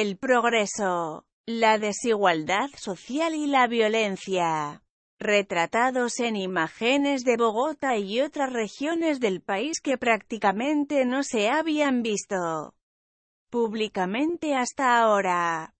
el progreso, la desigualdad social y la violencia, retratados en imágenes de Bogotá y otras regiones del país que prácticamente no se habían visto públicamente hasta ahora.